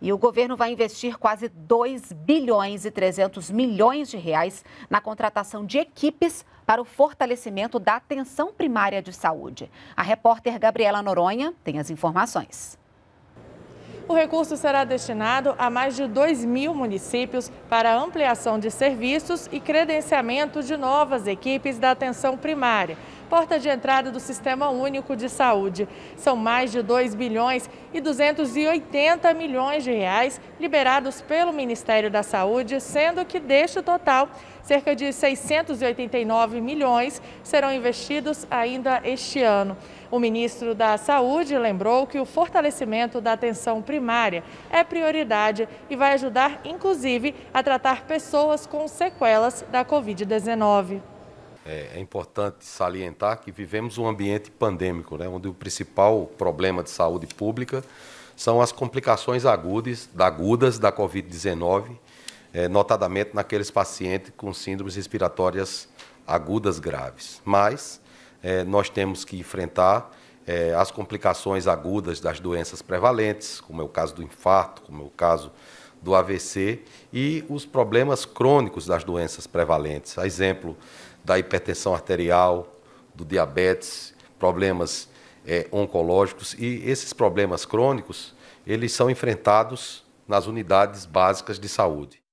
E o governo vai investir quase 2 bilhões e 300 milhões de reais na contratação de equipes para o fortalecimento da atenção primária de saúde. A repórter Gabriela Noronha tem as informações. O recurso será destinado a mais de 2 mil municípios para ampliação de serviços e credenciamento de novas equipes da atenção primária porta de entrada do Sistema Único de Saúde. São mais de 2 bilhões e 280 milhões de reais liberados pelo Ministério da Saúde, sendo que deste total, cerca de 689 milhões serão investidos ainda este ano. O ministro da Saúde lembrou que o fortalecimento da atenção primária é prioridade e vai ajudar, inclusive, a tratar pessoas com sequelas da Covid-19. É, é, importante salientar que vivemos um ambiente pandêmico, né, onde o principal problema de saúde pública são as complicações agudas, agudas da Covid-19, é, notadamente naqueles pacientes com síndromes respiratórias agudas graves. Mas é, nós temos que enfrentar é, as complicações agudas das doenças prevalentes, como é o caso do infarto, como é o caso do AVC e os problemas crônicos das doenças prevalentes, a exemplo da hipertensão arterial, do diabetes, problemas é, oncológicos e esses problemas crônicos eles são enfrentados nas unidades básicas de saúde.